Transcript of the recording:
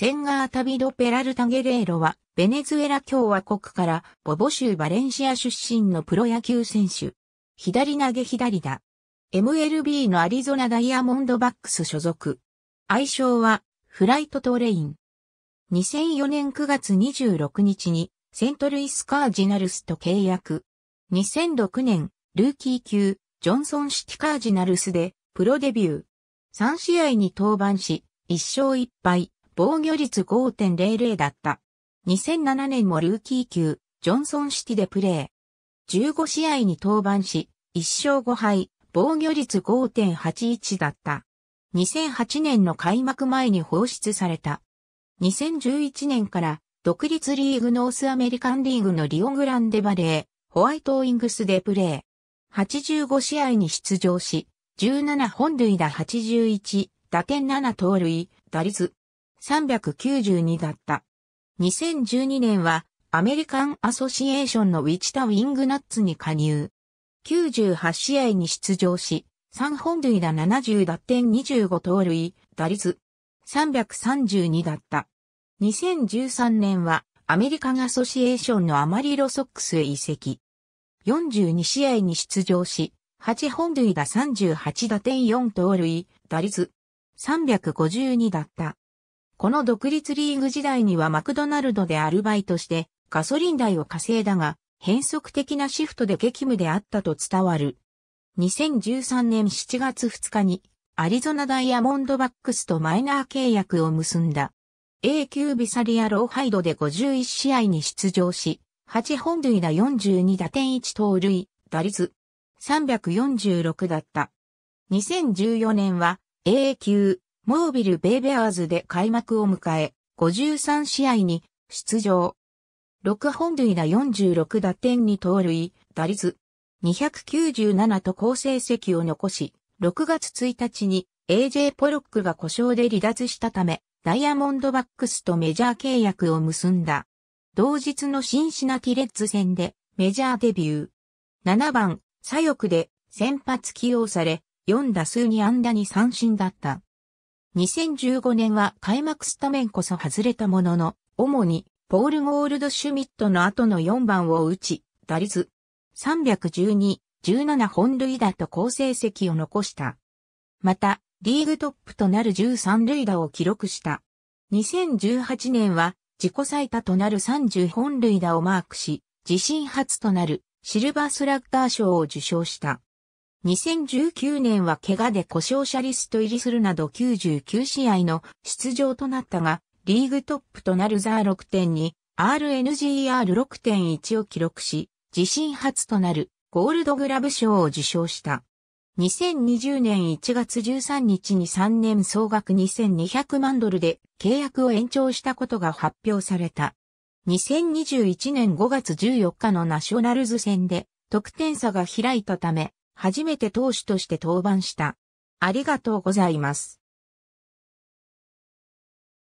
センガータビド・ペラルタ・ゲレーロは、ベネズエラ共和国からボボ州バレンシア出身のプロ野球選手。左投げ左打。MLB のアリゾナダイヤモンドバックス所属。愛称は、フライトトレイン。2004年9月26日に、セントルイスカージナルスと契約。2006年、ルーキー級、ジョンソンシティカージナルスで、プロデビュー。3試合に登板し、1勝1敗、防御率5.00だった。2007年もルーキー級、ジョンソンシティでプレー。15試合に登板し、1勝5敗、防御率5.81だった。2008年の開幕前に放出された。2011年から独立リーグノースアメリカンリーグのリオグランデバレー、ホワイトウィングスでプレー。85試合に出場し、17本塁打81、打点7盗塁、打率392だった。2012年はアメリカンアソシエーションのウィチタウィングナッツに加入。98試合に出場し、3本塁打70打点25盗塁、打率332だった。2013年はアメリカンアソシエーションのアマリロソックスへ移籍。42試合に出場し、8本塁打38打点4盗塁、打率352だった。この独立リーグ時代にはマクドナルドでアルバイトしてガソリン代を稼いだが、変則的なシフトで激務であったと伝わる。2013年7月2日にアリゾナダイヤモンドバックスとマイナー契約を結んだ。A 級ビサリア・ローハイドで51試合に出場し、8本塁打42打点1盗塁、打率346だった。2014年は A 級モービル・ベイベアーズで開幕を迎え、53試合に出場。6本塁打46打点に盗塁、打率297と好成績を残し、6月1日に AJ ポロックが故障で離脱したため、ダイヤモンドバックスとメジャー契約を結んだ。同日のシンシナティレッズ戦でメジャーデビュー。7番、左翼で先発起用され、4打数に安打に三振だった。2015年は開幕スタメンこそ外れたものの、主にポール・ゴールド・シュミットの後の4番を打ち、打率312、17本塁打と好成績を残した。また、リーグトップとなる13塁打を記録した。2018年は自己最多となる30本塁打をマークし、自身初となるシルバースラッガー賞を受賞した。2019年は怪我で故障者リスト入りするなど99試合の出場となったが、リーグトップとなるザー6に、RNGR6.1 を記録し、自身初となるゴールドグラブ賞を受賞した。2020年1月13日に3年総額2200万ドルで契約を延長したことが発表された。2021年5月14日のナショナルズ戦で得点差が開いたため、初めて投手として登板した。ありがとうございます。